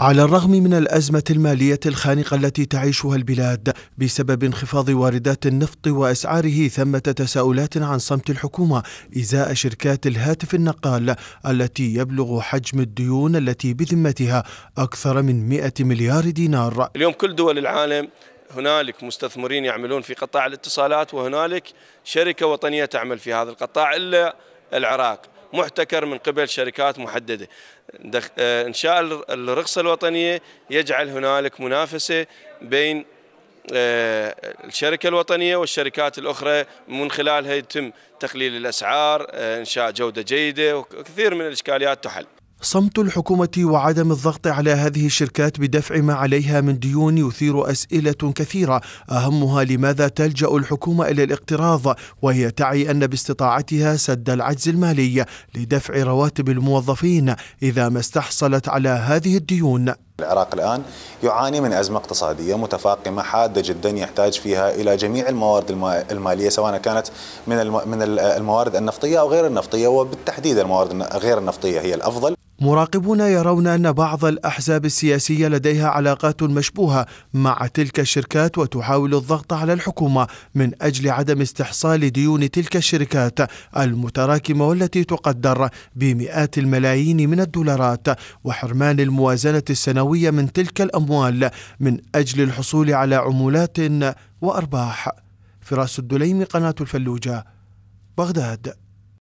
على الرغم من الأزمة المالية الخانقة التي تعيشها البلاد بسبب انخفاض واردات النفط وأسعاره ثمة تساؤلات عن صمت الحكومة إزاء شركات الهاتف النقال التي يبلغ حجم الديون التي بذمتها أكثر من 100 مليار دينار اليوم كل دول العالم هنالك مستثمرين يعملون في قطاع الاتصالات وهنالك شركة وطنية تعمل في هذا القطاع إلا العراق محتكر من قبل شركات محددة آه، إنشاء الرخصة الوطنية يجعل هنالك منافسة بين آه، الشركة الوطنية والشركات الأخرى من خلالها يتم تقليل الأسعار آه، إنشاء جودة جيدة وكثير من الإشكاليات تحل صمت الحكومة وعدم الضغط على هذه الشركات بدفع ما عليها من ديون يثير أسئلة كثيرة أهمها لماذا تلجأ الحكومة إلى الاقتراض وهي تعي أن باستطاعتها سد العجز المالي لدفع رواتب الموظفين إذا ما استحصلت على هذه الديون العراق الآن يعاني من أزمة اقتصادية متفاقمة حادة جدا يحتاج فيها إلى جميع الموارد المالية سواء كانت من الموارد النفطية أو غير النفطية وبالتحديد الموارد غير النفطية هي الأفضل مراقبون يرون أن بعض الأحزاب السياسية لديها علاقات مشبوهة مع تلك الشركات وتحاول الضغط على الحكومة من أجل عدم استحصال ديون تلك الشركات المتراكمة والتي تقدر بمئات الملايين من الدولارات وحرمان الموازنة السنوية من تلك الأموال من أجل الحصول على عمولات وأرباح فراس الدليم قناة الفلوجة بغداد